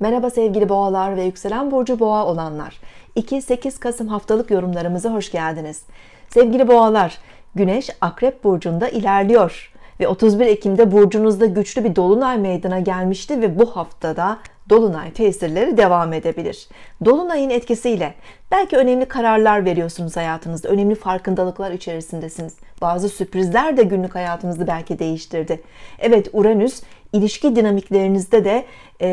Merhaba sevgili boğalar ve yükselen burcu boğa olanlar. 2-8 Kasım haftalık yorumlarımıza hoş geldiniz. Sevgili boğalar, Güneş Akrep burcunda ilerliyor ve 31 Ekim'de burcunuzda güçlü bir dolunay meydana gelmişti ve bu haftada dolunay tesirleri devam edebilir. Dolunayın etkisiyle belki önemli kararlar veriyorsunuz hayatınızda, önemli farkındalıklar içerisindesiniz. Bazı sürprizler de günlük hayatınızı belki değiştirdi. Evet Uranüs ilişki dinamiklerinizde de e,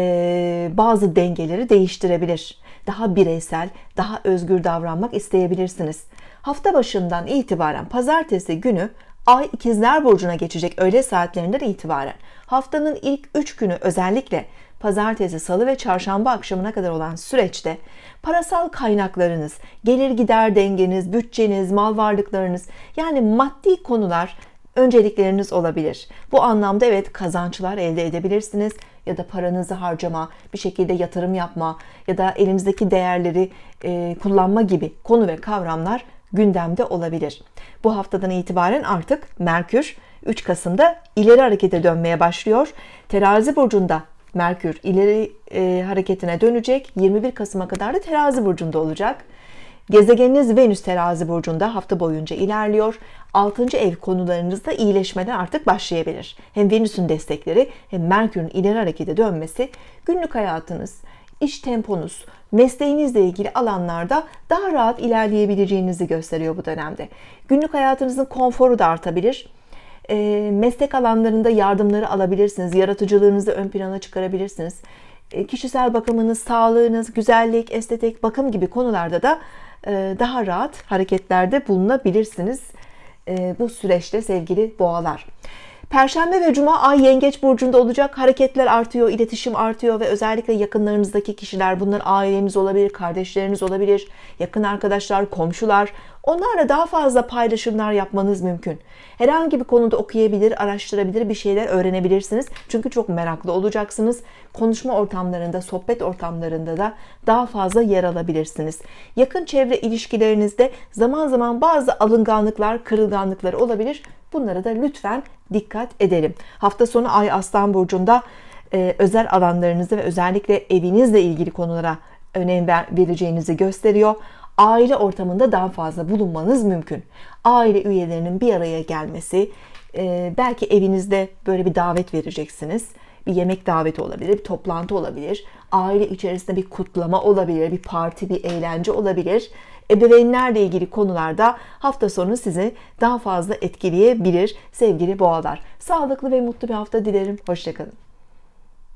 bazı dengeleri değiştirebilir. Daha bireysel, daha özgür davranmak isteyebilirsiniz. Hafta başından itibaren pazartesi günü Ay ikizler burcuna geçecek öğle saatlerinden itibaren haftanın ilk 3 günü özellikle pazartesi, salı ve çarşamba akşamına kadar olan süreçte parasal kaynaklarınız, gelir gider dengeniz, bütçeniz, mal varlıklarınız yani maddi konular öncelikleriniz olabilir. Bu anlamda evet kazançlar elde edebilirsiniz ya da paranızı harcama, bir şekilde yatırım yapma ya da elinizdeki değerleri e, kullanma gibi konu ve kavramlar gündemde olabilir. Bu haftadan itibaren artık Merkür 3 Kasım'da ileri harekete dönmeye başlıyor. Terazi burcunda Merkür ileri e, hareketine dönecek. 21 Kasım'a kadar da terazi burcunda olacak. Gezegeniniz Venüs terazi burcunda hafta boyunca ilerliyor. 6. ev konularınızda iyileşmeden artık başlayabilir. Hem Venüs'ün destekleri hem Merkür'ün ileri harekete dönmesi günlük hayatınız, iş temponuz, mesleğinizle ilgili alanlarda daha rahat ilerleyebileceğinizi gösteriyor bu dönemde. Günlük hayatınızın konforu da artabilir ee, meslek alanlarında yardımları alabilirsiniz. Yaratıcılığınızı ön plana çıkarabilirsiniz. Ee, kişisel bakımınız, sağlığınız, güzellik, estetik, bakım gibi konularda da e, daha rahat hareketlerde bulunabilirsiniz e, bu süreçte sevgili boğalar. Perşembe ve Cuma ay yengeç burcunda olacak. Hareketler artıyor, iletişim artıyor ve özellikle yakınlarınızdaki kişiler, bunlar aileniz olabilir, kardeşleriniz olabilir, yakın arkadaşlar, komşular. Onlarla daha fazla paylaşımlar yapmanız mümkün. Herhangi bir konuda okuyabilir, araştırabilir, bir şeyler öğrenebilirsiniz. Çünkü çok meraklı olacaksınız. Konuşma ortamlarında, sohbet ortamlarında da daha fazla yer alabilirsiniz. Yakın çevre ilişkilerinizde zaman zaman bazı alınganlıklar, kırılganlıklar olabilir. Bunlara da lütfen dikkat edelim. Hafta sonu Ay Aslan Burcu'nda e, özel alanlarınızı ve özellikle evinizle ilgili konulara önem ver, vereceğinizi gösteriyor. Aile ortamında daha fazla bulunmanız mümkün. Aile üyelerinin bir araya gelmesi, e, belki evinizde böyle bir davet vereceksiniz. Bir yemek daveti olabilir, bir toplantı olabilir. Aile içerisinde bir kutlama olabilir, bir parti, bir eğlence olabilir ebeveynlerle ilgili konularda hafta sonu sizi daha fazla etkileyebilir sevgili boğalar. Sağlıklı ve mutlu bir hafta dilerim. Hoşçakalın.